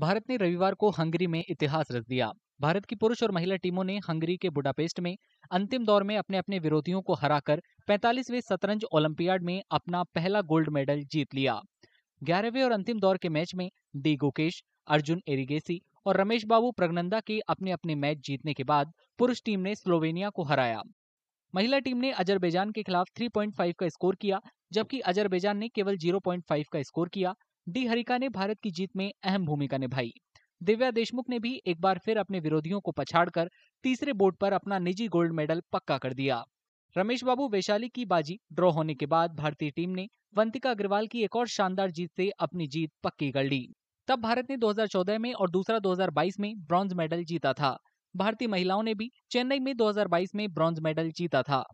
भारत ने रविवार को हंगरी में इतिहास रच दिया भारत की पुरुष और महिला टीमों ने हंगरी के बुडापेस्ट में अंतिम दौर में अपने अपने विरोधियों को हराकर 45वें शतरंज ओलंपियाड में अपना पहला गोल्ड मेडल जीत लिया ग्यारहवें और अंतिम दौर के मैच में डी गोकेश अर्जुन एरिगेसी और रमेश बाबू प्रगनंदा के अपने अपने मैच जीतने के बाद पुरुष टीम ने स्लोवेनिया को हराया महिला टीम ने अजरबैजान के खिलाफ 3.5 का स्कोर किया जबकि अजरबैजान ने केवल 0.5 का स्कोर किया डी हरिका ने भारत की जीत में अहम भूमिका निभाई दिव्या देशमुख ने भी एक बार फिर अपने विरोधियों को पछाड़कर तीसरे बोर्ड पर अपना निजी गोल्ड मेडल पक्का कर दिया रमेश बाबू वैशाली की बाजी ड्रॉ होने के बाद भारतीय टीम ने वंतिका अग्रवाल की एक और शानदार जीत से अपनी जीत पक्की कर ली तब भारत ने 2014 में और दूसरा 2022 में ब्रॉन्ज मेडल जीता था भारतीय महिलाओं ने भी चेन्नई में 2022 में ब्रॉन्ज मेडल जीता था